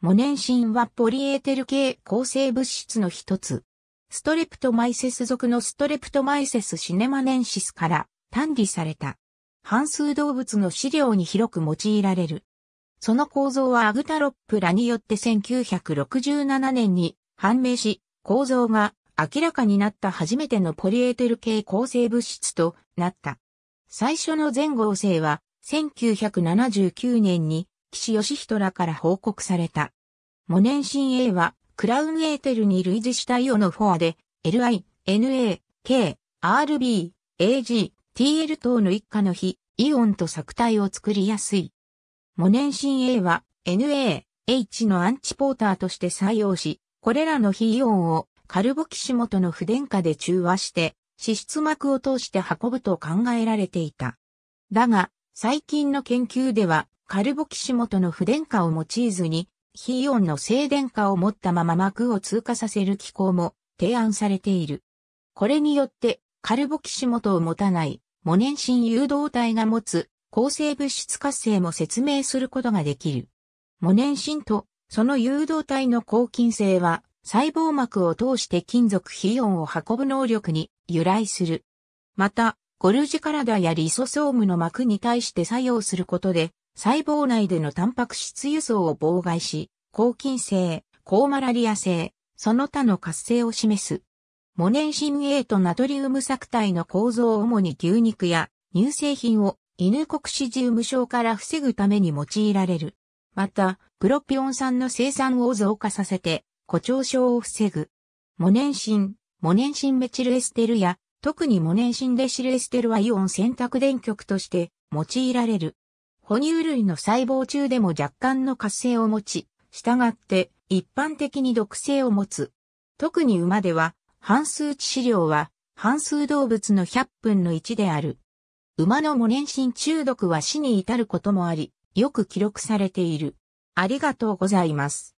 モネンシンはポリエーテル系構成物質の一つ。ストレプトマイセス属のストレプトマイセスシネマネンシスから単理された。半数動物の飼料に広く用いられる。その構造はアグタロップらによって1967年に判明し、構造が明らかになった初めてのポリエーテル系構成物質となった。最初の全合成は1979年に岸義人らから報告された。モネンシン A は、クラウンエーテルに類似したイオのフォアで、LI、NA、K、RB、AG、TL 等の一家の比、イオンと作体を作りやすい。モネンシン A は、NA、H のアンチポーターとして採用し、これらの非イオンをカルボキシモトの不電化で中和して、脂質膜を通して運ぶと考えられていた。だが、最近の研究では、カルボキシモトの不電化を用いずに、非イオンの静電化を持ったまま膜を通過させる機構も提案されている。これによって、カルボキシモトを持たないモネンシン誘導体が持つ抗生物質活性も説明することができる。モネンシンとその誘導体の抗菌性は細胞膜を通して金属非イオンを運ぶ能力に由来する。また、ゴルジカラダやリソソームの膜に対して作用することで細胞内でのタンパク質輸送を妨害し、抗菌性、抗マラリア性、その他の活性を示す。モネンシン A とナトリウム作体の構造を主に牛肉や乳製品を犬国シジウム症から防ぐために用いられる。また、プロピオン酸の生産を増加させて、誇張症を防ぐ。モネンシン、モネンシンメチルエステルや、特にモネンシンデシルエステルはイオン選択電極として用いられる。哺乳類の細胞中でも若干の活性を持ち、従って一般的に毒性を持つ。特に馬では、半数致死量は、半数動物の100分の1である。馬の5年心中毒は死に至ることもあり、よく記録されている。ありがとうございます。